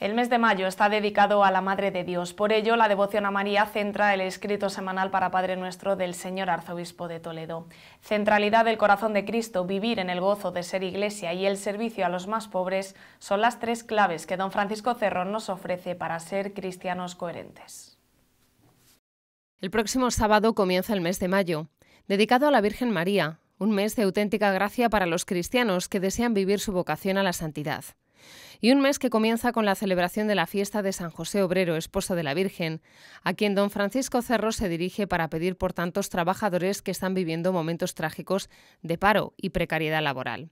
El mes de mayo está dedicado a la Madre de Dios, por ello la devoción a María centra el escrito semanal para Padre Nuestro del Señor Arzobispo de Toledo. Centralidad del corazón de Cristo, vivir en el gozo de ser iglesia y el servicio a los más pobres son las tres claves que don Francisco Cerrón nos ofrece para ser cristianos coherentes. El próximo sábado comienza el mes de mayo, dedicado a la Virgen María, un mes de auténtica gracia para los cristianos que desean vivir su vocación a la santidad y un mes que comienza con la celebración de la fiesta de San José Obrero, esposo de la Virgen, a quien don Francisco Cerro se dirige para pedir por tantos trabajadores que están viviendo momentos trágicos de paro y precariedad laboral.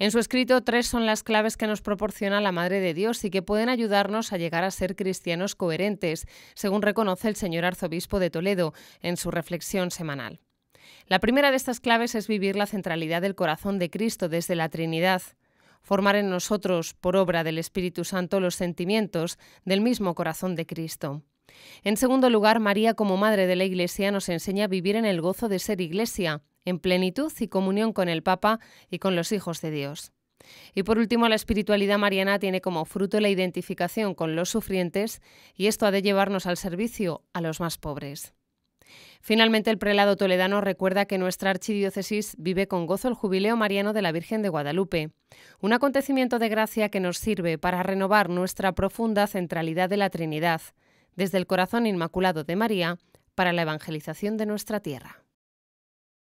En su escrito, tres son las claves que nos proporciona la Madre de Dios y que pueden ayudarnos a llegar a ser cristianos coherentes, según reconoce el señor arzobispo de Toledo en su reflexión semanal. La primera de estas claves es vivir la centralidad del corazón de Cristo desde la Trinidad formar en nosotros, por obra del Espíritu Santo, los sentimientos del mismo corazón de Cristo. En segundo lugar, María como Madre de la Iglesia nos enseña a vivir en el gozo de ser Iglesia, en plenitud y comunión con el Papa y con los hijos de Dios. Y por último, la espiritualidad mariana tiene como fruto la identificación con los sufrientes y esto ha de llevarnos al servicio a los más pobres. Finalmente, el prelado toledano recuerda que nuestra archidiócesis vive con gozo el jubileo mariano de la Virgen de Guadalupe, un acontecimiento de gracia que nos sirve para renovar nuestra profunda centralidad de la Trinidad, desde el corazón inmaculado de María, para la evangelización de nuestra tierra.